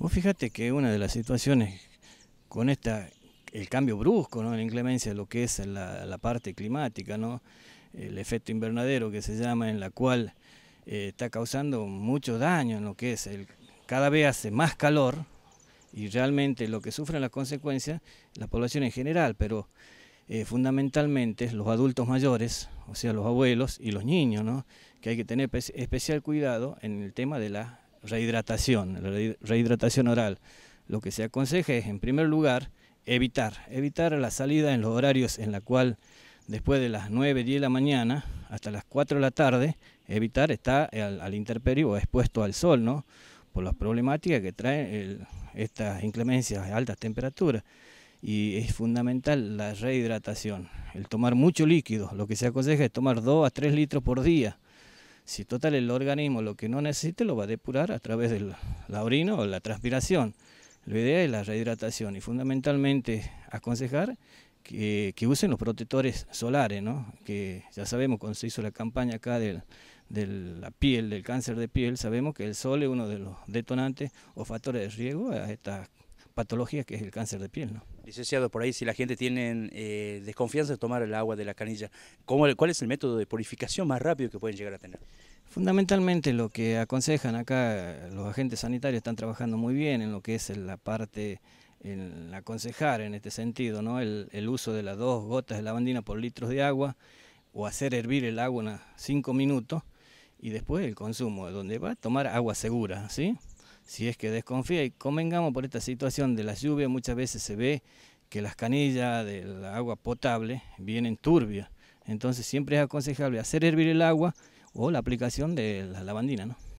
Vos fíjate que una de las situaciones con esta el cambio brusco, ¿no? La inclemencia, lo que es la, parte climática, ¿no? El efecto invernadero que se llama, en la cual eh, está causando mucho daño en lo que es el cada vez hace más calor y realmente lo que sufren las consecuencias la población en general, pero eh, fundamentalmente los adultos mayores, o sea, los abuelos y los niños, ¿no? Que hay que tener especial cuidado en el tema de la rehidratación, rehidratación oral. Lo que se aconseja es, en primer lugar, evitar, evitar la salida en los horarios en la cual después de las 9, 10 de la mañana hasta las 4 de la tarde, evitar estar al, al interperio o expuesto al sol, ¿no? Por las problemáticas que traen estas inclemencias de altas temperaturas. Y es fundamental la rehidratación, el tomar mucho líquido. Lo que se aconseja es tomar 2 a 3 litros por día si total el organismo lo que no necesite lo va a depurar a través de la orina o la transpiración. La idea es la rehidratación y fundamentalmente aconsejar que, usen los protectores solares, ¿no? que ya sabemos cuando se hizo la campaña acá de la piel, del cáncer de piel, sabemos que el sol es uno de los detonantes o factores de riesgo a estas Patología que es el cáncer de piel. ¿no? Licenciado, por ahí si la gente tiene eh, desconfianza de tomar el agua de la canilla, ¿cuál es el método de purificación más rápido que pueden llegar a tener? Fundamentalmente lo que aconsejan acá los agentes sanitarios están trabajando muy bien en lo que es la parte en aconsejar en este sentido, ¿no? El, uso de las dos gotas de lavandina por litros de agua o hacer hervir el agua unas cinco minutos y después el consumo, donde va a tomar agua segura, ¿sí? si es que desconfía. Y convengamos por esta situación de las lluvias, muchas veces se ve que las canillas del agua potable vienen turbias. Entonces siempre es aconsejable hacer hervir el agua o la aplicación de la lavandina, ¿no?